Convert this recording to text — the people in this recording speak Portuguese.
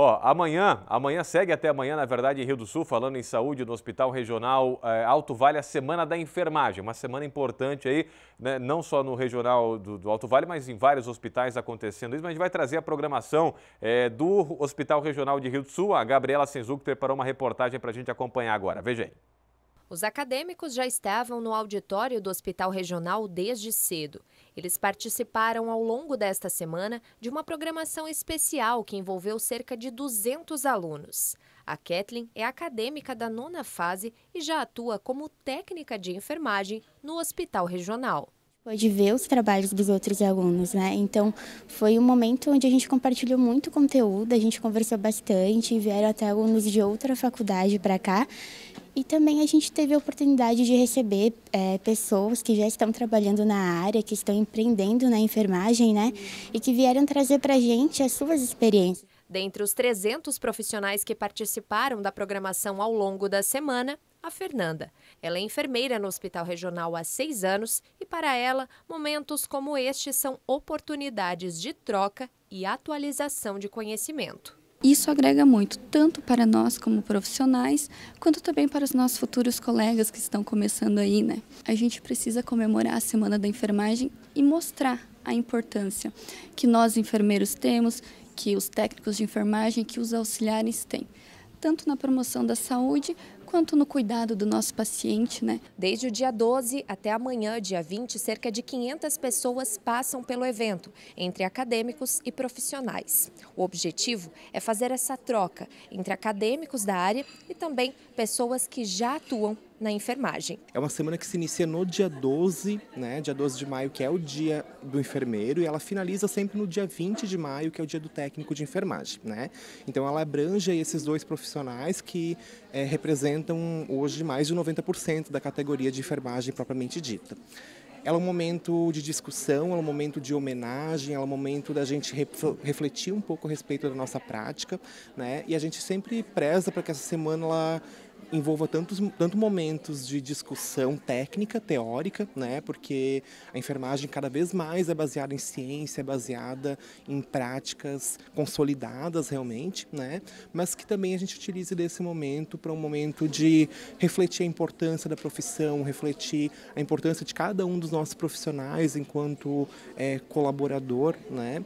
Ó, amanhã, amanhã segue até amanhã, na verdade, em Rio do Sul, falando em saúde no Hospital Regional é, Alto Vale, a Semana da Enfermagem. Uma semana importante aí, né, não só no Regional do, do, Alto Vale, mas em vários hospitais acontecendo isso. Mas a gente vai trazer a programação é, do Hospital Regional de Rio do Sul. A Gabriela Senzuc que preparou uma reportagem para a gente acompanhar agora. Veja aí. Os acadêmicos já estavam no auditório do Hospital Regional desde cedo. Eles participaram ao longo desta semana de uma programação especial que envolveu cerca de 200 alunos. A Kathleen é acadêmica da nona fase e já atua como técnica de enfermagem no Hospital Regional Pode ver os trabalhos dos outros alunos, né? Então, foi um momento onde a gente compartilhou muito conteúdo, a gente conversou bastante, vieram até alunos de outra faculdade para cá. E também a gente teve a oportunidade de receber é, pessoas que já estão trabalhando na área, que estão empreendendo na enfermagem, né? E que vieram trazer para a gente as suas experiências. Dentre os 300 profissionais que participaram da programação ao longo da semana, a Fernanda. Ela é enfermeira no Hospital Regional há seis anos e, para ela, momentos como este são oportunidades de troca e atualização de conhecimento. Isso agrega muito, tanto para nós como profissionais, quanto também para os nossos futuros colegas que estão começando aí, né? A gente precisa comemorar a Semana da Enfermagem e mostrar a importância que nós enfermeiros temos, que os técnicos de enfermagem, que os auxiliares têm, tanto na promoção da saúde quanto no cuidado do nosso paciente, né? Desde o dia 12 até amanhã, dia 20, cerca de 500 pessoas passam pelo evento, entre acadêmicos e profissionais. O objetivo é fazer essa troca entre acadêmicos da área e também pessoas que já atuam na enfermagem. É uma semana que se inicia no dia 12, né, dia 12 de maio, que é o dia do enfermeiro, e ela finaliza sempre no dia 20 de maio, que é o dia do técnico de enfermagem. Né? Então ela abrange esses dois profissionais que é, representam hoje mais de 90% da categoria de enfermagem propriamente dita ela é um momento de discussão, ela é um momento de homenagem, ela é um momento da gente refletir um pouco a respeito da nossa prática, né? E a gente sempre preza para que essa semana ela envolva tantos tantos momentos de discussão técnica, teórica, né? Porque a enfermagem cada vez mais é baseada em ciência, é baseada em práticas consolidadas realmente, né? Mas que também a gente utilize desse momento para um momento de refletir a importância da profissão, refletir a importância de cada um dos nossos profissionais enquanto é, colaborador, né?